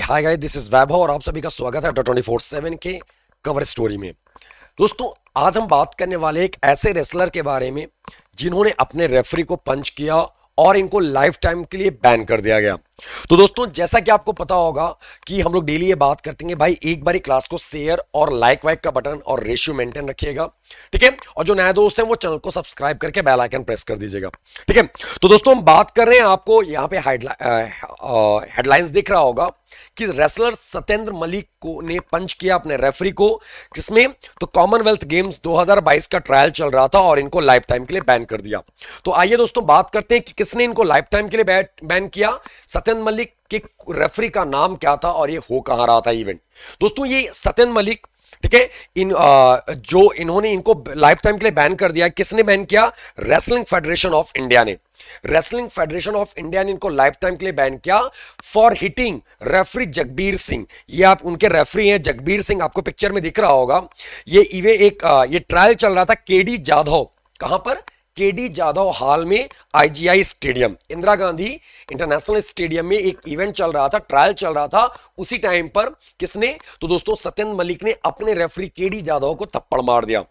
hi guys this is Vaibhav और आप सभी का स्वागत है ट्वेंटी फोर सेवन के कवर स्टोरी में दोस्तों आज हम बात करने वाले एक ऐसे रेसलर के बारे में जिन्होंने अपने रेफरी को पंच किया और इनको लाइफ टाइम के लिए बैन कर दिया गया तो दोस्तों जैसा कि आपको पता होगा कि हम लोग डेली ये बात करते हैं भाई एक बार क्लास को शेयर और लाइक वाइक का बटन और रेशियो मेंटेन रखिएगा ठीक है और जो नया दोस्त है वो चैनल को सब्सक्राइब करके बेल आइकन प्रेस कर दीजिएगा ठीक है तो दोस्तों हम बात कर रहे हैं आपको यहां पे हेडलाइंस दिख रहा होगा कि रेसलर सत्येंद्र मलिक को ने पंच किया अपने रेफरी को जिसमें तो कॉमनवेल्थ गेम्स 2022 का ट्रायल चल रहा था और इनको लाइफ टाइम के लिए बैन कर दिया तो आइए दोस्तों बात करते हैं कि किसने इनको लाइफ टाइम के लिए बैन किया सत्यन मलिक के रेफरी का नाम क्या था और ये हो कहां रहा था इवेंट दोस्तों ये सत्यन मलिक ठीक है इन आ, जो इन्होंने इनको लाइफ टाइम के लिए बैन कर दिया किसने बैन किया रेसलिंग फेडरेशन ऑफ इंडिया ने रेसलिंग फेडरेशन ऑफ इंडिया ने इनको लाइफ टाइम के लिए बैन किया for hitting referee Jagbir Singh ये आप उनके रेफरी हैं जगबीर सिंह आपको पिक्चर में दिख रहा होगा ये इवे एक आ, ये ट्रायल चल रहा था केडी जाधव कहां पर के डी जाधव हाल में IGI stadium Indira Gandhi international stadium में एक इवेंट चल रहा था ट्रायल चल रहा था उसी टाइम पर किसने तो दोस्तों सत्येंद्र मलिक ने अपने रेफरी के डी जाधव को थप्पड़ मार दिया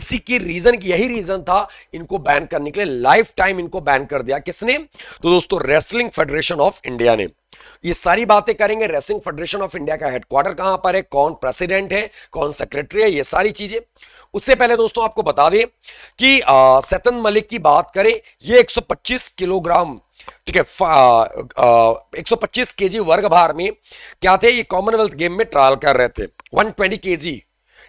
इसी की रीजन की यही रीजन था इनको बैन करने के लिए लाइफ टाइम इनको बैन कर दिया किसने तो दोस्तों रेसलिंग फेडरेशन ऑफ इंडिया ने ये सारी बातें करेंगे रेसिंग फेडरेशन ऑफ इंडिया का हेडक्वार्टर कहां पर है कौन प्रेसिडेंट है कौन सेक्रेटरी है ये सारी चीजें उससे पहले दोस्तों आपको बता दें कि सतन मलिक की बात करें ये 125 किलोग्राम ठीक है 125 केजी वर्ग भार में क्या थे ये कॉमनवेल्थ गेम में ट्रायल कर रहे थे 120 ट्वेंटी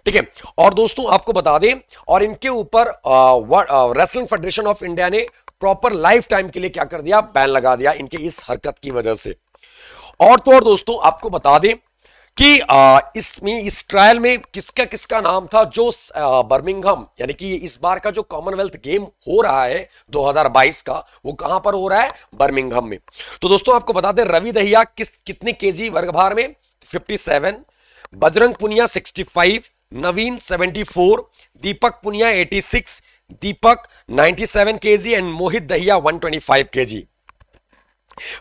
ठीक है और दोस्तों आपको बता दें और इनके ऊपर रेसलिंग फेडरेशन ऑफ इंडिया ने प्रॉपर लाइफ टाइम के लिए क्या कर दिया बैन लगा दिया इनके इस हरकत की वजह से और तो और दोस्तों आपको बता दें कि इसमें इस ट्रायल में किसका किसका नाम था जो बर्मिंगहम यानी कि इस बार का जो कॉमनवेल्थ गेम हो रहा है 2022 का वो कहां पर हो रहा है बर्मिंगहम में तो दोस्तों आपको बता दें रवि दहिया किस कितने केजी वर्गभार में 57 Bajrang Punia 65 Naveen 74 Deepak Punia 86 Deepak 97 KG and Mohit Dahiya 125 KG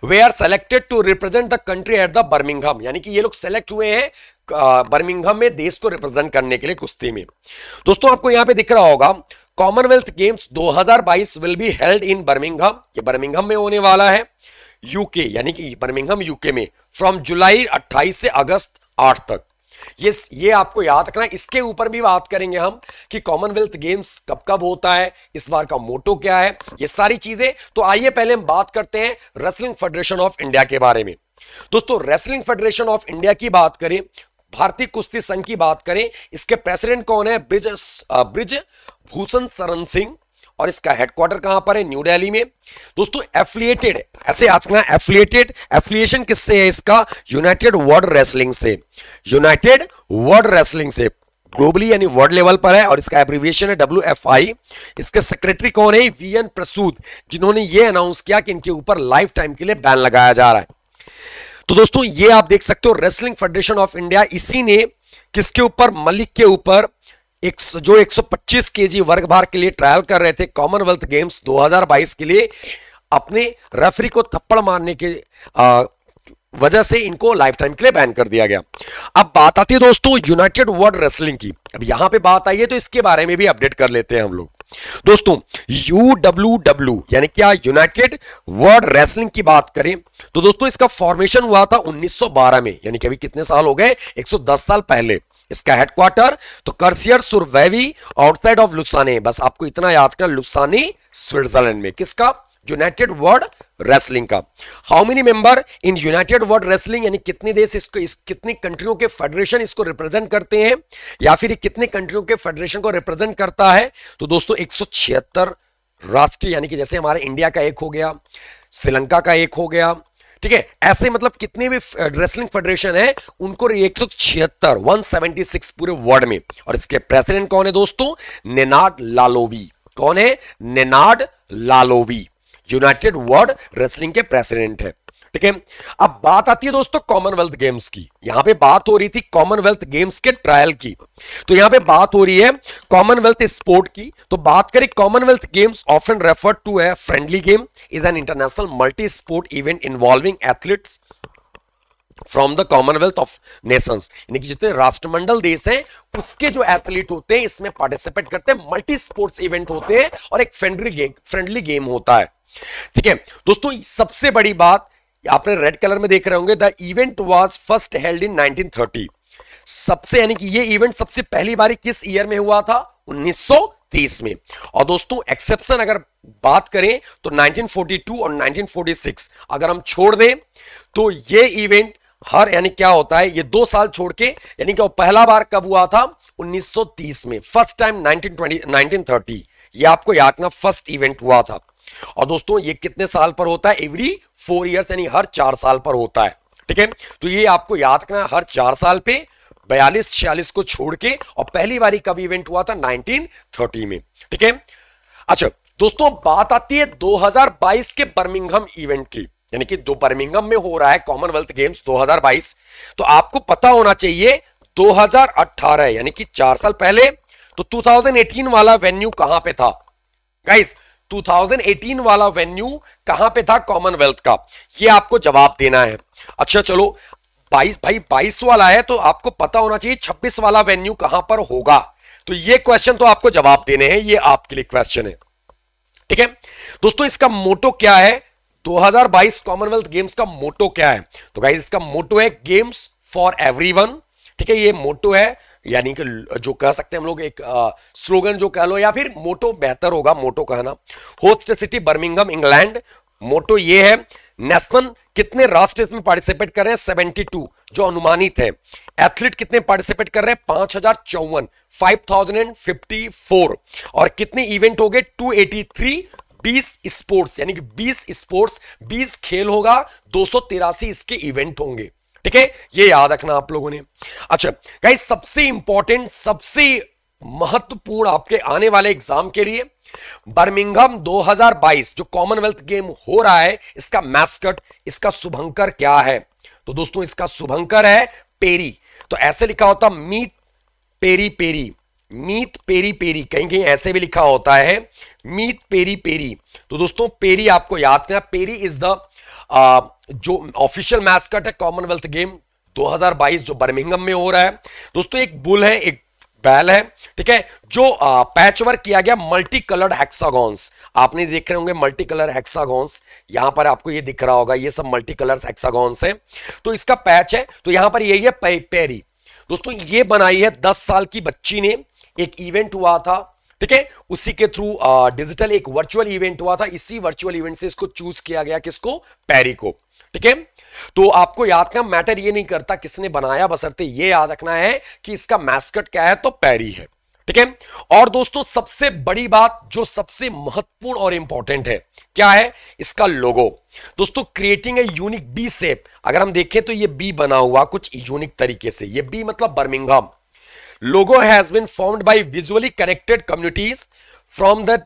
we are selected to represent the country at the Birmingham यानी कि ये लोग सेलेक्ट हुए हैं बर्मिंगम में देश को रिप्रेजेंट करने के लिए कुश्ती में दोस्तों आपको यहां पे दिख रहा होगा Commonwealth games 2022 will be held in Birmingham ये बर्मिंगम में होने वाला है यूके यानी कि बर्मिंगम यूके में फ्रॉम जुलाई 28 से अगस्त 8 तक ये ये आपको याद रखना इसके ऊपर भी बात करेंगे हम कि कॉमनवेल्थ गेम्स कब कब होता है इस बार का मोटो क्या है ये सारी चीजें तो आइए पहले हम बात करते हैं रेसलिंग फेडरेशन ऑफ इंडिया के बारे में दोस्तों रेसलिंग फेडरेशन ऑफ इंडिया की बात करें भारतीय कुश्ती संघ की बात करें इसके प्रेसिडेंट कौन है ब्रिज ब्रिज भूषण सरन सिंह और इसका हेडक्वार्टर कहां पर है न्यू दिल्ली में दोस्तों एफिलिएटेड ऐसे याद करना एफिलिएटेड एफिलिएशन किससे है इसका यूनाइटेड वर्ल्ड रेसलिंग से यूनाइटेड वर्ल्ड रेसलिंग से ग्लोबली यानी वर्ल्ड लेवल पर है और इसका एब्रीविएशन है डब्ल्यू एफ आई इसके सेक्रेटरी कौन है वी एन प्रसूद जिन्होंने ये अनाउंस किया कि इनके ऊपर लाइफ टाइम के लिए बैन लगाया जा रहा है तो दोस्तों ये आप देख सकते हो रेसलिंग फेडरेशन ऑफ इंडिया इसी ने किसके ऊपर मलिक के ऊपर एक जो 125 केजी वर्ग भार के लिए ट्रायल कर रहे थे कॉमनवेल्थ गेम्स 2022 के लिए अपने रेफरी को थप्पड़ मारने के वजह से इनको लाइफ टाइम के लिए बैन कर दिया गया अब बात आती है दोस्तों यूनाइटेड वर्ल्ड रेसलिंग की अब यहां पे बात आई है तो इसके बारे में भी अपडेट कर लेते हैं हम लोग दोस्तों यूडब्ल्यू यानी क्या यूनाइटेड वर्ल्ड रेसलिंग की बात करें तो दोस्तों इसका फॉर्मेशन हुआ था 1912 में यानी कि अभी कितने साल हो गए 110 साल पहले इसका हेडक्वार्टर तो करसियर सुर वैवी आउटसाइड ऑफ लुसाने बस आपको इतना याद करना लुसानी स्विट्जरलैंड में किसका यूनाइटेड वर्ल्ड रेसलिंग का how many member in United World Wrestling यानी कितने देश इसको इस कितनी कंट्रियों के फेडरेशन इसको रिप्रेजेंट करते हैं या फिर कितने कंट्रियों के फेडरेशन को रिप्रेजेंट करता है तो दोस्तों एक राष्ट्रीय यानी कि जैसे हमारे इंडिया का एक हो गया श्रीलंका का एक हो गया ठीक है ऐसे मतलब कितने भी रेसलिंग फेडरेशन है उनको एक सौ छिहत्तर वन सेवेंटी सिक्स पूरे वर्ल्ड में और इसके प्रेसिडेंट कौन है दोस्तों नेनाड लालोवी कौन है Nenad Lalovic United World Wrestling के प्रेसिडेंट है ठीक है अब बात आती है दोस्तों कॉमनवेल्थ गेम्स की यहां पे बात हो रही थी कॉमनवेल्थ गेम्स के ट्रायल की तो यहां पे बात हो रही है कॉमनवेल्थ स्पोर्ट की तो बात करें Commonwealth games often refer to a friendly game is an international multi sport event involving athletes from the Commonwealth of nation यानी कि जितने राष्ट्रमंडल देश हैं उसके जो एथलीट होते हैं इसमें पार्टिसिपेट करते हैं मल्टी स्पोर्ट्स इवेंट होते हैं और एक फ्रेंडली गेम फ्रेंडली गेम होता है ठीक है दोस्तों सबसे बड़ी बात आपने रेड कलर में देख रहे होंगे the event was first held in 1930 सबसे यानी कि ये इवेंट सबसे पहली बार किस ईयर में हुआ था 1930 में और दोस्तों एक्सेप्शन अगर बात करें तो 1942 और 1946 अगर हम छोड़ दें तो ये इवेंट हर यानी क्या होता है ये दो साल छोड़ के यानी कि पहला बार कब हुआ था 1930 में फर्स्ट टाइम 1920 1930 ये आपको याद ना फर्स्ट इवेंट हुआ था और दोस्तों ये कितने साल पर होता है एवरी फोर ईयर्स यानी हर चार साल पर होता है ठीक है तो ये आपको याद रखना हर चार साल पे बयालीस छियालीस को छोड़ के और पहली बारी कब इवेंट हुआ था 1930 में ठीक है अच्छा दोस्तों बात आती है 2022 के बर्मिंगम इवेंट की यानी कि दो बर्मिंगम में हो रहा है कॉमनवेल्थ गेम्स 2022 तो आपको पता होना चाहिए 2018 यानी कि चार साल पहले तो 2018 वाला वेन्यू कहां पे था गाइस 2018 वाला वेन्यू कहां पे था कॉमनवेल्थ का ये आपको जवाब देना है अच्छा चलो 22 भाई 22 वाला है तो आपको पता होना चाहिए 26 वाला वेन्यू कहां पर होगा तो ये क्वेश्चन तो आपको जवाब देने हैं ये आपके लिए क्वेश्चन है ठीक है दोस्तों इसका मोटो क्या है 2022 कॉमनवेल्थ गेम्स का मोटो क्या है तो गाइज इसका मोटो है गेम्स फॉर एवरीवन ठीक है ये मोटो है यानी कि जो कह सकते हैं हम लोग एक स्लोगन जो कह लो या फिर मोटो बेहतर होगा मोटो कहना host city Birmingham England motto ये है नेशनल कितने राष्ट्र इसमें पार्टिसिपेट कर रहे हैं सेवेंटी टू जो अनुमानित है एथलीट कितने पार्टिसिपेट कर रहे हैं पांच हजार चौवन five thousand and fifty four और कितने इवेंट हो गए टू एटी थ्री बीस स्पोर्ट्स यानी कि बीस स्पोर्ट्स बीस खेल होगा दो इसके इवेंट होंगे ठीक है ये याद रखना आप लोगों ने अच्छा गाइस सबसे इंपॉर्टेंट सबसे महत्वपूर्ण आपके आने वाले एग्जाम के लिए बर्मिंगम 2022 जो कॉमनवेल्थ गेम हो रहा है इसका मैस्कट इसका शुभंकर क्या है तो दोस्तों इसका शुभंकर है पेरी तो ऐसे लिखा होता meet Perry Perry meet Perry Perry कहीं कहीं ऐसे भी लिखा होता है मीत पेरी पेरी तो दोस्तों पेरी आपको याद करना पेरी इज द जो ऑफिशियल मैस्कट है कॉमनवेल्थ गेम 2022 जो बर्मिंगम में हो रहा है दोस्तों एक बुल है एक बैल है ठीक है जो पैचवर किया गया मल्टी कलर्ड हेक्सागॉन्स आपने देख रहे होंगे मल्टी कलर हेक्सागॉन्स यहां पर आपको ये दिख रहा होगा ये सब मल्टी कलर हेक्सागॉन्स है तो इसका पैच है तो यहां पर यही है पे, पेरी दोस्तों ये बनाई है दस साल की बच्ची ने एक इवेंट हुआ था ठीक है उसी के थ्रू डिजिटल एक वर्चुअल इवेंट हुआ था इसी वर्चुअल इवेंट से इसको चूज किया गया किसको पैरी को ठीक है तो आपको याद का मैटर ये नहीं करता किसने बनाया बसरते ये याद रखना है कि इसका मैस्कट क्या है तो पैरी है ठीक है और दोस्तों सबसे बड़ी बात जो सबसे महत्वपूर्ण और इंपॉर्टेंट है क्या है इसका लोगो दोस्तों creating a unique B shape अगर हम देखें तो ये बी बना हुआ कुछ यूनिक तरीके से ये बी मतलब Birmingham logo has been formed by visually connected communities from the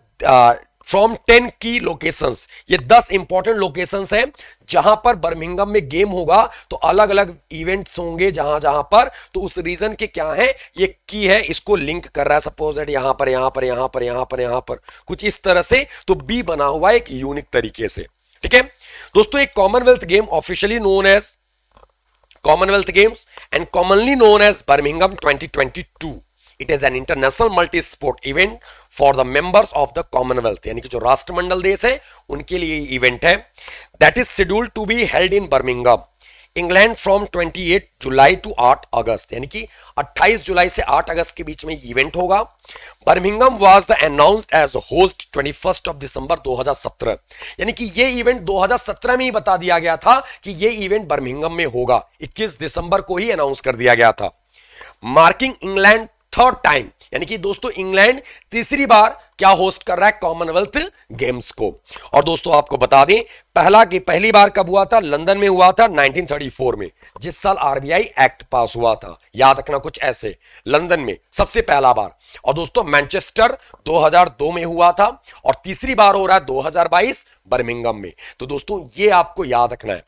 from ten key location ये दस इंपॉर्टेंट लोकेशन है जहां पर बर्मिंगम में गेम होगा तो अलग अलग इवेंट होंगे जहां जहां पर तो उस रीजन के क्या है ये की है इसको लिंक कर रहा है सपोज एट यहां पर यहां पर यहां पर यहां पर यहां पर कुछ इस तरह से तो बी बना हुआ एक यूनिक तरीके से ठीक है दोस्तों एक Commonwealth game officially known as Commonwealth games and commonly known as Birmingham 2022 it is an international multi sport event for the members of the Commonwealth यानी कि जो राष्ट्रमंडल देश है उनके लिए इवेंट है that is scheduled to be held in Birmingham England from 28 July to 8 August यानी कि 28 जुलाई से 8 अगस्त के बीच में इवेंट होगा Birmingham was the announced as host 21 of December 2017 यानी कि ये इवेंट 2017 में ही बता दिया गया था कि ये इवेंट बर्मिंगम में होगा 21 दिसंबर को ही अनाउंस कर दिया गया था मार्किंग इंग्लैंड थर्ड टाइम यानी कि दोस्तों इंग्लैंड तीसरी बार क्या होस्ट कर रहा है कॉमनवेल्थ गेम्स को और दोस्तों आपको बता दें पहला की पहली बार कब हुआ था लंदन में हुआ था 1934 में जिस साल आरबीआई एक्ट पास हुआ था याद रखना कुछ ऐसे लंदन में सबसे पहला बार और दोस्तों मैनचेस्टर 2002 में हुआ था और तीसरी बार हो रहा है 2022 बर्मिंगम में तो दोस्तों ये आपको याद रखना है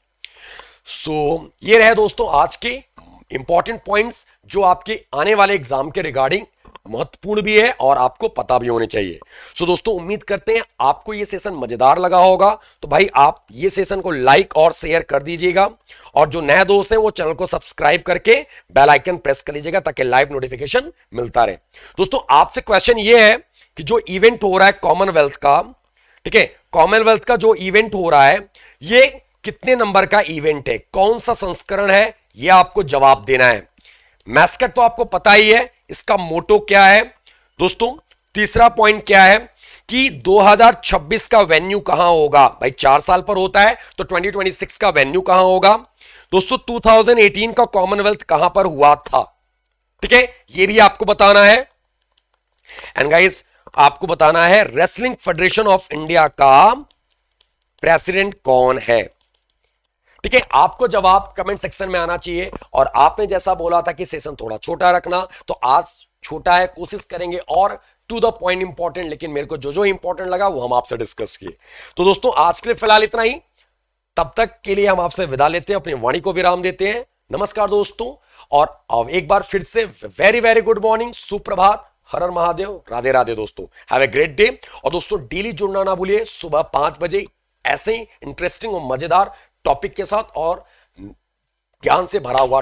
सो so, ये रहे दोस्तों आज के इंपॉर्टेंट पॉइंट्स जो आपके आने वाले एग्जाम के रिगार्डिंग महत्वपूर्ण भी है और आपको पता भी होने चाहिए सो दोस्तों उम्मीद करते हैं आपको ये सेशन मजेदार लगा होगा तो भाई आप ये सेशन को लाइक और शेयर कर दीजिएगा और जो नए दोस्त है वो चैनल को सब्सक्राइब करके बेल आइकन प्रेस कर लीजिएगा ताकि लाइव नोटिफिकेशन मिलता रहे दोस्तों आपसे क्वेश्चन ये है कि जो इवेंट हो रहा है कॉमनवेल्थ का ठीक है कॉमनवेल्थ का जो इवेंट हो रहा है ये कितने नंबर का इवेंट है कौन सा संस्करण है यह आपको जवाब देना है मैस्कट तो आपको पता ही है इसका मोटो क्या है दोस्तों तीसरा पॉइंट क्या है कि 2026 का वेन्यू कहां होगा भाई चार साल पर होता है तो 2026 का वेन्यू कहां होगा दोस्तों 2018 का कॉमनवेल्थ कहां पर हुआ था ठीक है ये भी आपको बताना है एंड गाइस आपको बताना है रेसलिंग फेडरेशन ऑफ इंडिया का प्रेसिडेंट कौन है ठीक है आपको जवाब कमेंट सेक्शन में आना चाहिए और आपने जैसा बोला था कि सेशन थोड़ा छोटा रखना तो आज छोटा है कोशिश करेंगे और टू द पॉइंट इंपॉर्टेंट लेकिन मेरे को जो जो इंपॉर्टेंट लगा वो हम आपसे डिस्कस किए तो दोस्तों आज के लिए फिलहाल इतना ही तब तक के लिए हम आपसे विदा लेते हैं अपनी वाणी को विराम देते हैं नमस्कार दोस्तों और अब एक बार फिर से वेरी वेरी गुड मॉर्निंग सुप्रभात हर हर महादेव राधे राधे दोस्तों हैव ए ग्रेट डे और दोस्तों डेली जुड़ना ना भूलिए सुबह पांच बजे ऐसे ही इंटरेस्टिंग और मजेदार टॉपिक के साथ और ज्ञान से भरा हुआ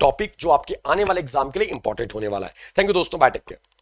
टॉपिक जो आपके आने वाले एग्जाम के लिए इंपॉर्टेंट होने वाला है थैंक यू दोस्तों बाय टेक केयर